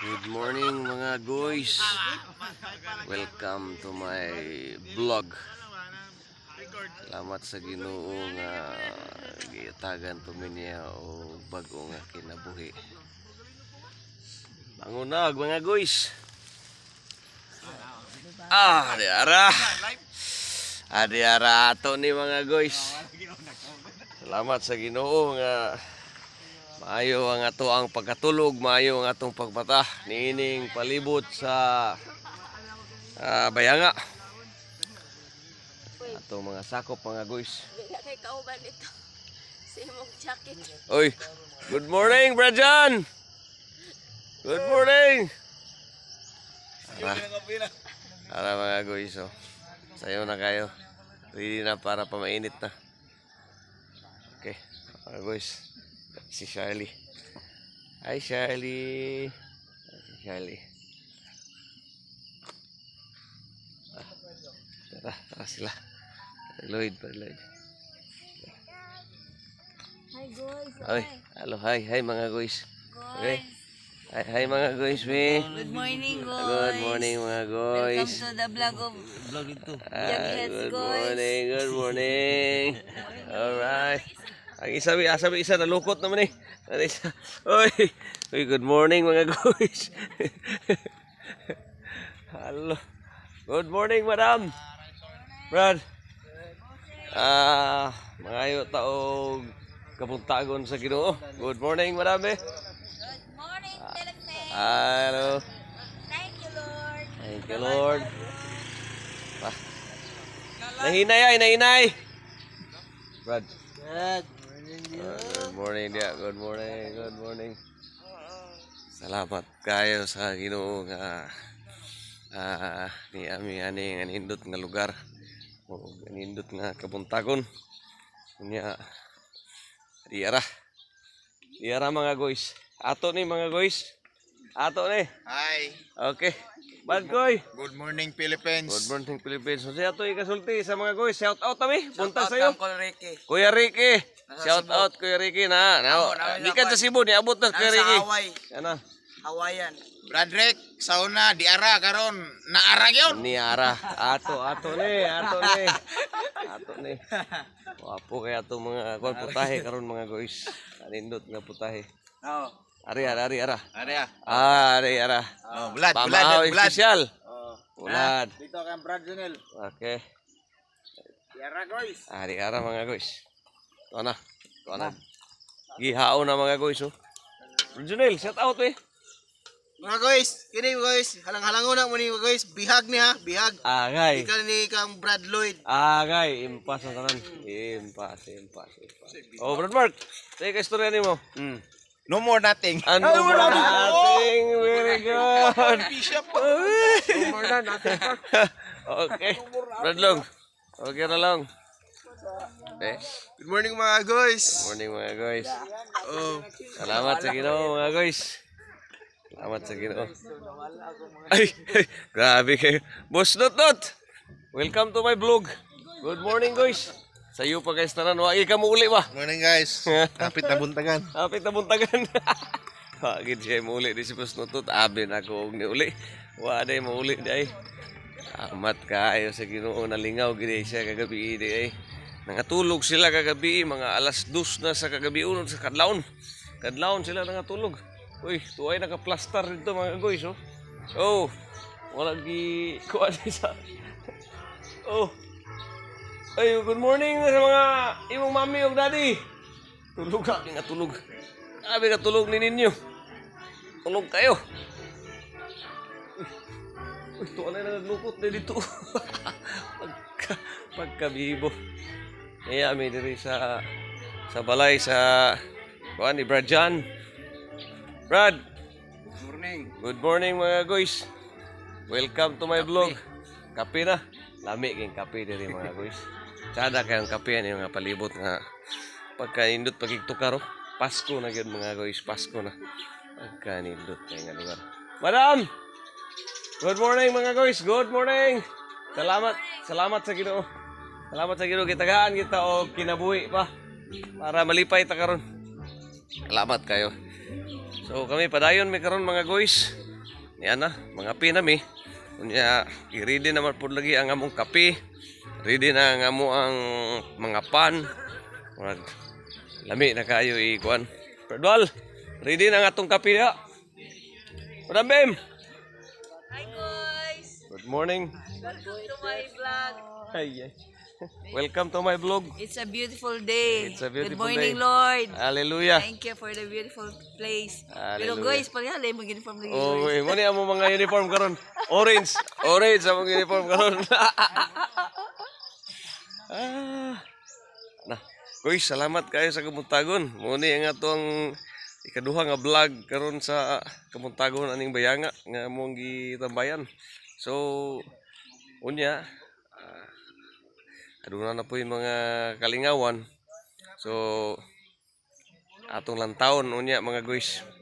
Good morning mga guys Welcome to my vlog Salamat sa ginoong uh, Giyatagan to niya O bagong kinabuhi Bangunag mga guys Ah, di ara Adi ara ato ni mga guys Salamat sa ginoong uh, Maayo ang ato ang pagkatulog, maayo ang atong pagpatah niining palibot sa uh, bayanga. Ato mga sakop mga guys. Kay kauban ito. Simong jacket. Oy, good morning, Brajan. Good morning. Ara, ara mga guys, oh. Sayo na kayo. Ready na para pamainit na. Okay, mga guys si Charlie. Hi Charlie. Si Charlie. Ah, tara, tara sila. Lloyd, Lloyd. Hi guys. Hi. Hello, hi, hi mga guys. Guys. Eh, hi, hi mga guys, we. Good morning, guys. Good morning, mga guys. Welcome to the vlog of vlog ito. Ah, good guys. morning, good morning. All right. Ang ah, isa, asa isa, nalukot naman eh. Ang isa. Oy, oy good morning mga guys. Hello. Good morning, madam. Brad. Ah, uh, mga ayo taog kapuntagon sa Ginoo. Good morning, madam. Eh. Good morning, Philippines. Uh, ah, hello. Thank you, Lord. Thank you, Lord. Ah. Nahinay ay, nahinay. Brad. Brad good morning, dia. Good morning, good morning. Salamat kayo sa Ginoo nga uh, ni ami ani nga nindot nga lugar o nindot nga kabuntagon. Unya diara. Diara mga guys. Ato ni mga guys. Ato ni. Hi. Okay. Badkoy. Good morning, Philippines. Good morning, Philippines. So, siya to ikasulti sa mga guys. Shout out kami. Punta sa iyo. Kuya Ricky. Kuya Ricky. Shout out, Kuya Ricky na. Now, di ka sa Cebu, ni abot na, Kuya Ricky. Sa Hawaii. Ano? Hawaiian. Bradrick, sauna di ara karon Na naara yon. ara. Ato ato ni, ato ni. Ato ni. Wapo kay ato mga kwan putahe karon mga guys. Kanindot nga putahe. Oo. Ari ara ari ara. Ari ara. Ah. ah, ari ara. Oh, bulad, bulad, bulad. Special. Oh. Bulad. Ah, dito kang Brad Junel. Okay. Yara guys. Ari ara mga guys. Ito na. Ito na. Ah. Gihao na mga guys oh. Junel, shout out eh. Mga guys, kini guys, halang-halangon na muni guys, bihag niya, bihag. Ah, guys. Ikaw ni kang Brad Lloyd. guys. impas ang tanan. Impas, impas, impas. Oh, Brad Mark, Take ka istorya ni mo. Mm. No more nothing. And ah, no, more nothing. Very good. Bishop. no more na, nothing. okay. Radlong. Okay, Radlong. Eh? Good morning mga guys. Good morning mga guys. Oh. Salamat sa Ginoo mga guys. Salamat sa Ginoo. Ay, grabe kayo. Boss Nutot. Welcome to my vlog. Good morning guys. Sa iyo pa guys tanan, wagi ka mo uli ba? Morning guys. Kapit na buntagan. Kapit na buntagan. Wagi ah, di mo uli di si Pusnutot, abin ako og ni uli. Wa day mo uli day. Amat ka. kaayo sa Ginoo nalingaw gid siya kagabi di ay. Nangatulog sila kagabi mga alas 2 na sa kagabi Unod sa kadlaon. Kadlaon sila nangatulog. Uy, tuway nakaplastar dito mga guys oh. Oh. Wala gi kuan sa. Oh. Ay, good morning sa mga imong mami ug daddy. Tulog ka, nga tulog. Grabe ka tulog ni ninyo. Tulog kayo. Uy, ito na na naglukot na dito. Pagka, pagkabibo. Kaya kami diri sa sa balay sa kuan ni Brad John. Brad. Good morning. Good morning mga guys. Welcome to my Kapi. vlog. Kape na. Lami kayong kape diri mga guys. Kada kayang kape ni ano mga palibot nga pagkaindot pagigtukar oh. Pasko na gyud mga guys, Pasko na. Pagkaindot kay nga lugar. Madam. Good morning mga guys. Good morning. Salamat, salamat sa Ginoo. Salamat sa Ginoo gitagaan kita o kinabuhi pa para malipay ta karon. Salamat kayo. So kami padayon mi karon mga guys. Niya na, mga pinami. Unya, i-ready naman pud lagi ang among kape ready na nga mo ang mga pan murag lami na kayo ikuan eh, perdual ready na nga tong kape ya Madam Bim Hi guys Good morning Welcome to my vlog Hi yes Welcome to my vlog. It's a beautiful day. It's a beautiful day. Good morning, day. Lord. Hallelujah. Thank you for the beautiful place. Hallelujah. Pero guys, paghala yung mga uniform lagi. Oh, wait. Muna yung mga uniform karon. Orange. Orange ang mga uniform karon. Ah. Nah, guys, salamat kayo sa Kamuntagon. Muni ang atong ikaduha nga vlog karon sa Kamuntagon aning bayanga nga among gitambayan. So, unya uh, ah, aduna na po yung mga kalingawan. So, atong lantaon unya mga guys.